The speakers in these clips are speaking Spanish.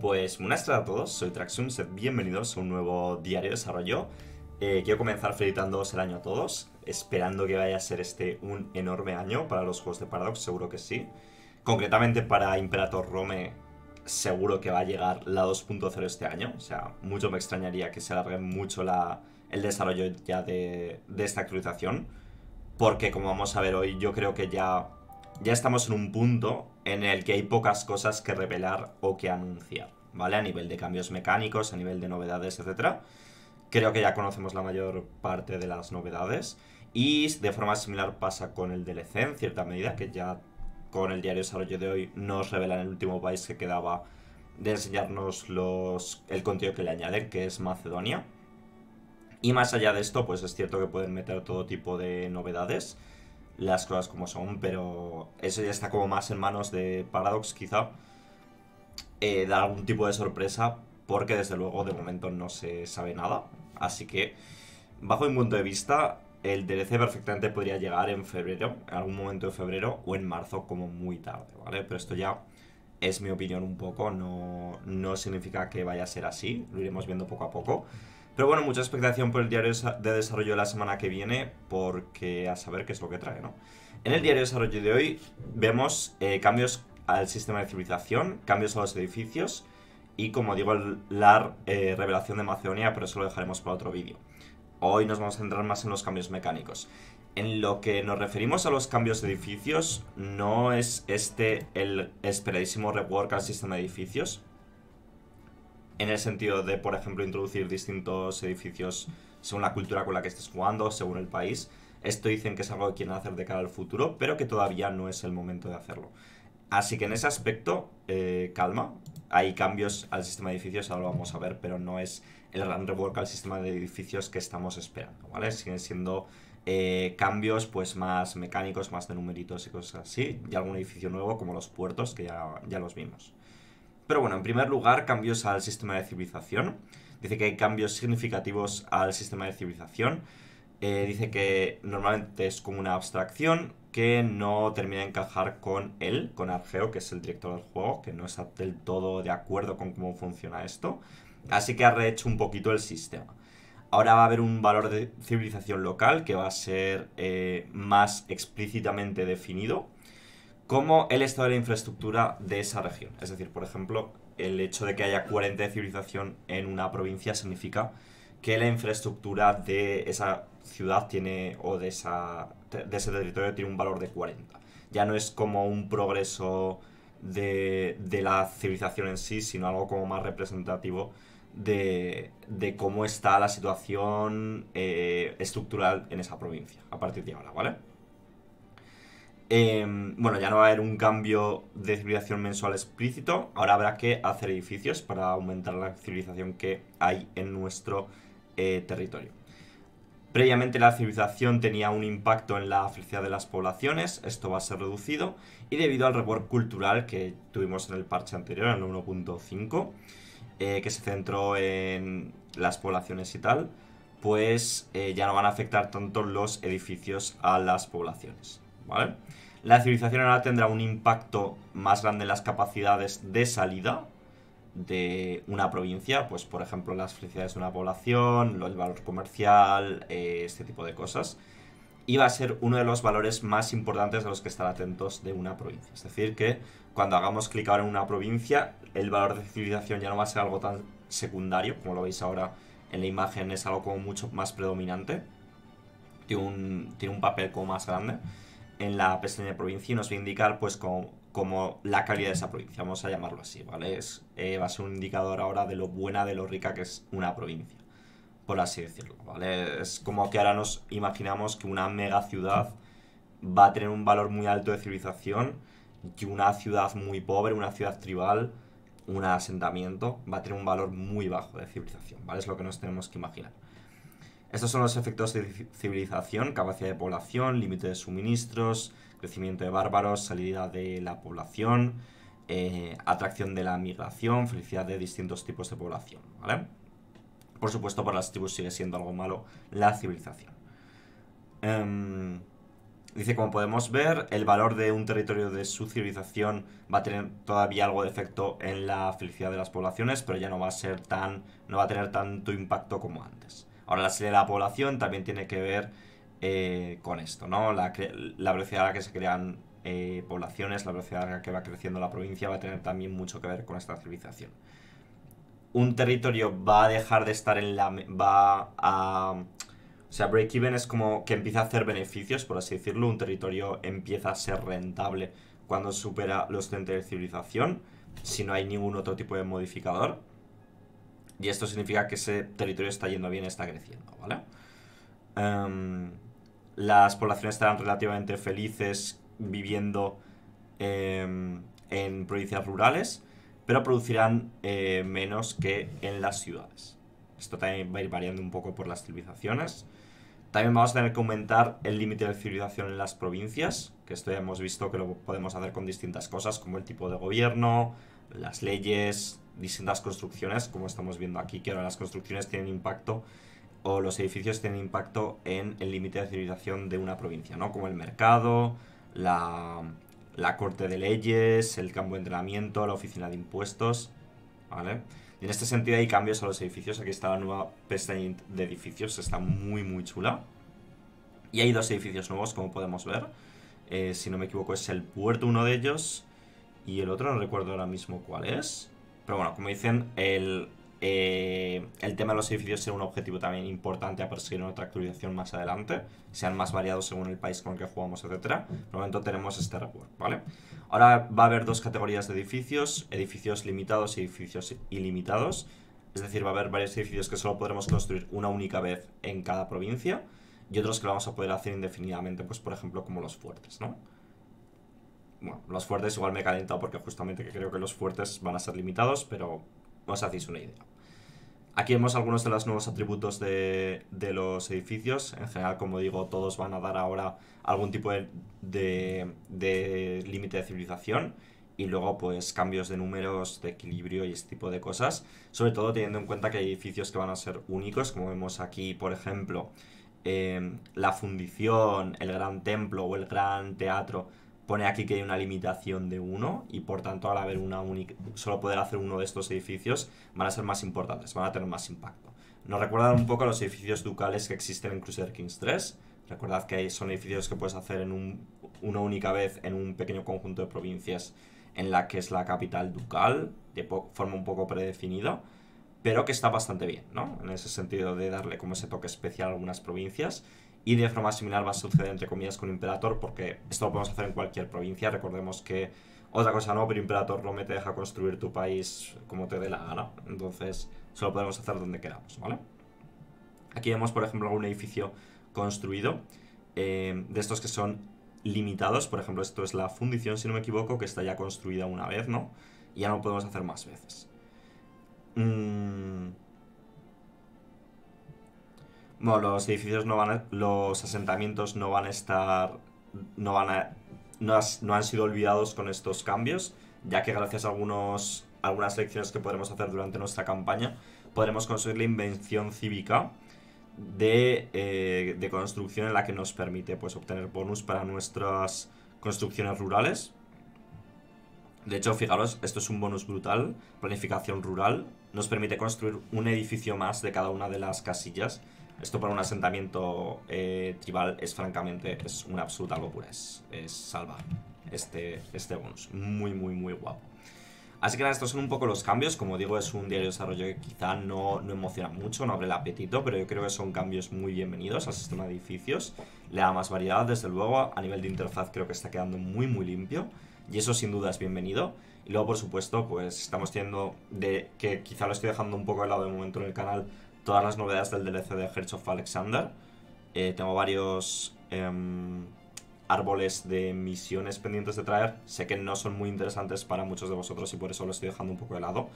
Pues buenas tardes a todos, soy Traxum, bienvenidos a un nuevo diario de desarrollo. Eh, quiero comenzar felicitándoos el año a todos, esperando que vaya a ser este un enorme año para los juegos de Paradox, seguro que sí. Concretamente para Imperator Rome, seguro que va a llegar la 2.0 este año, o sea, mucho me extrañaría que se alargue mucho el desarrollo ya de, esta actualización, porque como vamos a ver hoy, yo creo que ya, ya estamos en un punto en el que hay pocas cosas que revelar o que anunciar, ¿vale? A nivel de cambios mecánicos, a nivel de novedades, etc. Creo que ya conocemos la mayor parte de las novedades. Y de forma similar pasa con el DLC, en cierta medida, que ya con el diario desarrollo de hoy nos revelan el último país que quedaba de enseñarnos los, el contenido que le añaden, que es Macedonia. Y más allá de esto, pues es cierto que pueden meter todo tipo de novedades las cosas como son, pero eso ya está como más en manos de Paradox quizá, eh, dar algún tipo de sorpresa, porque desde luego de momento no se sabe nada, así que bajo mi punto de vista el DLC perfectamente podría llegar en febrero, en algún momento de febrero o en marzo como muy tarde, ¿vale? Pero esto ya es mi opinión un poco, no, no significa que vaya a ser así, lo iremos viendo poco a poco. Pero bueno, mucha expectación por el diario de desarrollo de la semana que viene, porque a saber qué es lo que trae, ¿no? En el diario de desarrollo de hoy vemos eh, cambios al sistema de civilización, cambios a los edificios y, como digo, la eh, revelación de Macedonia, pero eso lo dejaremos para otro vídeo. Hoy nos vamos a centrar más en los cambios mecánicos. En lo que nos referimos a los cambios de edificios, no es este el esperadísimo rework al sistema de edificios, en el sentido de, por ejemplo, introducir distintos edificios según la cultura con la que estés jugando, según el país. Esto dicen que es algo que quieren hacer de cara al futuro, pero que todavía no es el momento de hacerlo. Así que en ese aspecto, eh, calma. Hay cambios al sistema de edificios, ahora lo vamos a ver, pero no es el gran rework al sistema de edificios que estamos esperando, ¿vale? Siguen siendo eh, cambios pues más mecánicos, más de numeritos y cosas así, y algún edificio nuevo como los puertos que ya los vimos. Pero bueno, en primer lugar, cambios al sistema de civilización. Dice que hay cambios significativos al sistema de civilización. Eh, dice que normalmente es como una abstracción que no termina de encajar con él, con Argeo, que es el director del juego, que no está del todo de acuerdo con cómo funciona esto. Así que ha rehecho un poquito el sistema. Ahora va a haber un valor de civilización local que va a ser eh, más explícitamente definido como el estado de la infraestructura de esa región. Es decir, por ejemplo, el hecho de que haya 40 de civilización en una provincia significa que la infraestructura de esa ciudad tiene o de, esa, de ese territorio tiene un valor de 40. Ya no es como un progreso de, de la civilización en sí, sino algo como más representativo de, cómo está la situación eh, estructural en esa provincia a partir de ahora, ¿vale? Em, bueno, ya no va a haber un cambio de civilización mensual explícito. Ahora habrá que hacer edificios para aumentar la civilización que hay en nuestro eh, territorio. Previamente la civilización tenía un impacto en la felicidad de las poblaciones, esto va a ser reducido, y debido al report cultural que tuvimos en el parche anterior, en el 1.5, eh, que se centró en las poblaciones y tal, pues eh, ya no van a afectar tanto los edificios a las poblaciones. ¿vale? La civilización ahora tendrá un impacto más grande en las capacidades de salida de una provincia, pues por ejemplo las felicidades de una población, el valor comercial, eh, este tipo de cosas. Y va a ser uno de los valores más importantes de los que estar atentos de una provincia. Es decir, que cuando hagamos clic ahora en una provincia, el valor de civilización ya no va a ser algo tan secundario, como lo veis ahora en la imagen, es algo como mucho más predominante. Tiene tiene un papel como más grande en la pestaña de provincia y nos va a indicar pues como, la calidad de esa provincia, vamos a llamarlo así, ¿vale? Es, eh, va a ser un indicador ahora de lo buena, de lo rica que es una provincia, por así decirlo, ¿vale? Es como que ahora nos imaginamos que una mega ciudad va a tener un valor muy alto de civilización y una ciudad muy pobre, una ciudad tribal, un asentamiento, va a tener un valor muy bajo de civilización, ¿vale? Es lo que nos tenemos que imaginar. Estos son los efectos de civilización, capacidad de población, límite de suministros, crecimiento de bárbaros, salida de la población, eh, atracción de la migración, felicidad de distintos tipos de población, ¿vale? Por supuesto, para las tribus sigue siendo algo malo la civilización. Em, dice, como podemos ver, el valor de un territorio de su civilización va a tener todavía algo de efecto en la felicidad de las poblaciones, pero ya no va a ser tan, no va a tener tanto impacto como antes. Ahora la serie de la población también tiene que ver eh, con esto, ¿no? La, velocidad a la que se crean eh, poblaciones, la velocidad a la que va creciendo la provincia va a tener también mucho que ver con esta civilización. Un territorio va a dejar de estar en la... va a... O sea, break-even es como que empieza a hacer beneficios, por así decirlo. Un territorio empieza a ser rentable cuando supera los 30 de civilización, si no hay ningún otro tipo de modificador. Y esto significa que ese territorio está yendo bien, está creciendo, ¿vale? Em, las poblaciones estarán relativamente felices viviendo em, en provincias rurales, pero producirán eh, menos que en las ciudades. Esto también va a ir variando un poco por las civilizaciones. También vamos a tener que aumentar el límite de civilización en las provincias, que esto ya hemos visto que lo podemos hacer con distintas cosas, como el tipo de gobierno, las leyes, distintas construcciones, como estamos viendo aquí, que ahora las construcciones tienen impacto o los edificios tienen impacto en el límite de civilización de una provincia, ¿no? Como el mercado, la, la corte de leyes, el campo de entrenamiento, la oficina de impuestos, ¿vale? en este sentido hay cambios a los edificios. Aquí está la nueva pestaña de edificios, está muy, muy chula. Y hay dos edificios nuevos, como podemos ver. Eh, si no me equivoco, es el puerto uno de ellos. Y el otro no recuerdo ahora mismo cuál es. Pero bueno, como dicen, el, eh, tema de los edificios será un objetivo también importante a perseguir en otra actualización más adelante, sean más variados según el país con el que jugamos, etcétera. el momento tenemos este report, ¿vale? Ahora va a haber dos categorías de edificios, edificios limitados y edificios ilimitados. Es decir, va a haber varios edificios que solo podremos construir una única vez en cada provincia y otros que lo vamos a poder hacer indefinidamente, pues por ejemplo como los fuertes, ¿no? Bueno, los fuertes igual me he calentado porque justamente que creo que los fuertes van a ser limitados, pero os hacéis una idea. Aquí vemos algunos de los nuevos atributos de, los edificios. En general, como digo, todos van a dar ahora algún tipo de, límite de civilización y luego pues cambios de números, de equilibrio y este tipo de cosas. Sobre todo teniendo en cuenta que hay edificios que van a ser únicos, como vemos aquí, por ejemplo, eh, la fundición, el gran templo o el gran teatro Pone aquí que hay una limitación de uno y por tanto al haber una única, solo poder hacer uno de estos edificios van a ser más importantes, van a tener más impacto. Nos recuerdan un poco a los edificios ducales que existen en Crusader Kings 3. Recordad que son edificios que puedes hacer en una única vez en un pequeño conjunto de provincias en la que es la capital ducal, de forma un poco predefinida, pero que está bastante bien, ¿no? En ese sentido de darle como ese toque especial a algunas provincias y de forma similar va a suceder, entre comillas, con Imperator, porque esto lo podemos hacer en cualquier provincia. Recordemos que otra cosa no, pero Imperator no te deja construir tu país como te dé la gana. Entonces, solo podemos hacer donde queramos, ¿vale? Aquí vemos, por ejemplo, algún edificio construido, eh, de estos que son limitados. Por ejemplo, esto es la fundición, si no me equivoco, que está ya construida una vez, ¿no? Y ya no podemos hacer más veces. Mmm bueno, los edificios no van los asentamientos no van a estar, no van a, no, han sido olvidados con estos cambios, ya que gracias a algunos, algunas lecciones que podremos hacer durante nuestra campaña, podremos construir la invención cívica de, eh, de construcción en la que nos permite pues, obtener bonus para nuestras construcciones rurales. De hecho, fijaros, esto es un bonus brutal, planificación rural, nos permite construir un edificio más de cada una de las casillas esto para un asentamiento eh, tribal es francamente es una absoluta locura. Es, es este, este bonus. Muy, muy, muy guapo. Así que nada, estos son un poco los cambios. Como digo, es un diario de desarrollo que quizá no, emociona mucho, no abre el apetito, pero yo creo que son cambios muy bienvenidos al sistema de edificios. Le da más variedad, desde luego. A nivel de interfaz creo que está quedando muy, muy limpio. Y eso sin duda es bienvenido. Y luego, por supuesto, pues estamos teniendo de que quizá lo estoy dejando un poco de lado de momento en el canal, todas las novedades del DLC de Hearts of Alexander. Eh, tengo varios em, árboles de misiones pendientes de traer. Sé que no son muy interesantes para muchos de vosotros y por eso lo estoy dejando un poco de lado.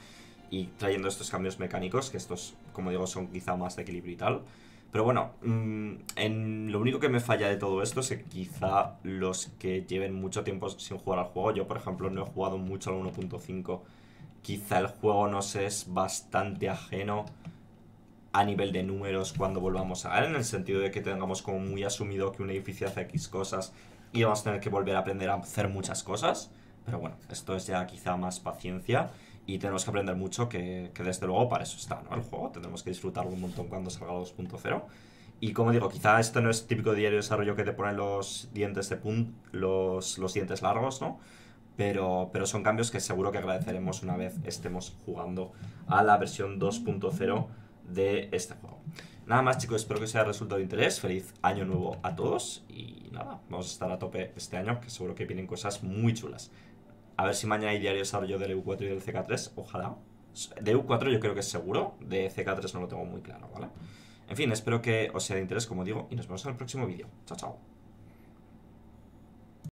Y trayendo estos cambios mecánicos, que estos, como digo, son quizá más de equilibrio y tal. Pero bueno, mm, lo único que me falla de todo esto es que quizá los que lleven mucho tiempo sin jugar al juego, yo por ejemplo no he jugado mucho al 1.5, quizá el juego nos es bastante ajeno a nivel de números cuando volvamos a ver, en el sentido de que tengamos como muy asumido que un edificio hace X cosas y vamos a tener que volver a aprender a hacer muchas cosas. Pero bueno, esto es ya quizá más paciencia y tenemos que aprender mucho, que, que desde luego para eso está, ¿no? El juego, tendremos que disfrutarlo un montón cuando salga la 2.0. Y como digo, quizá esto no es típico diario de desarrollo que te ponen los dientes de pun... los, los dientes largos, ¿no? Pero, pero son cambios que seguro que agradeceremos una vez estemos jugando a la versión 2.0 de este juego. Nada más chicos, espero que os haya resultado de interés, feliz año nuevo a todos y nada, vamos a estar a tope este año que seguro que vienen cosas muy chulas. A ver si mañana hay diario desarrollo del EU4 y del CK3, ojalá. De EU4 yo creo que es seguro, de CK3 no lo tengo muy claro, ¿vale? En fin, espero que os sea de interés, como digo, y nos vemos en el próximo vídeo. Chao, chao.